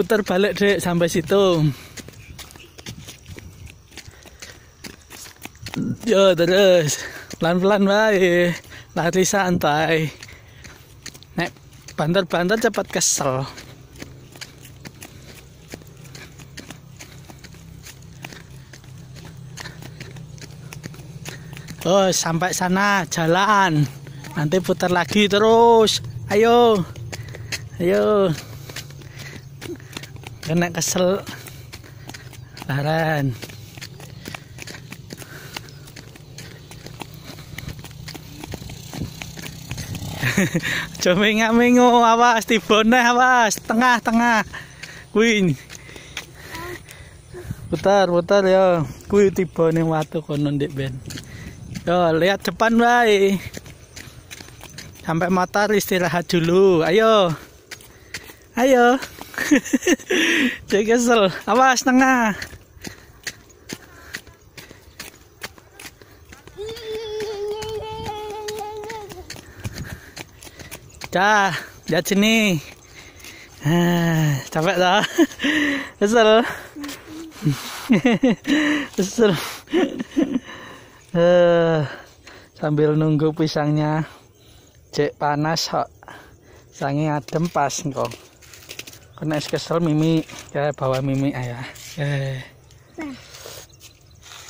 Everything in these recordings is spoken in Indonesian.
putar balik dek sampai situ yo terus pelan-pelan baik lari santai nek banter-banter cepat kesel Oh, sampai sana jalan. Nanti putar lagi terus. Ayo. Ayo kena kesel laran Coba mengo awas tibone awas tengah-tengah queen putar putar ya kuwi tibone watu konon ndek ben yo lihat depan baik sampai matahari istirahat dulu ayo Ayo. Cek kesel. Awas tengah. Dah, lihat sini. Ah, capek dah. Kesel. Kesel. Uh, sambil nunggu pisangnya cek panas kok Sangi adem pas engkong kena es kesel Mimi ya bawa Mimi ayah ya. eh. Nah.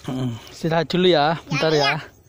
Hmm. istirahat dulu ya bentar ya, ya. ya.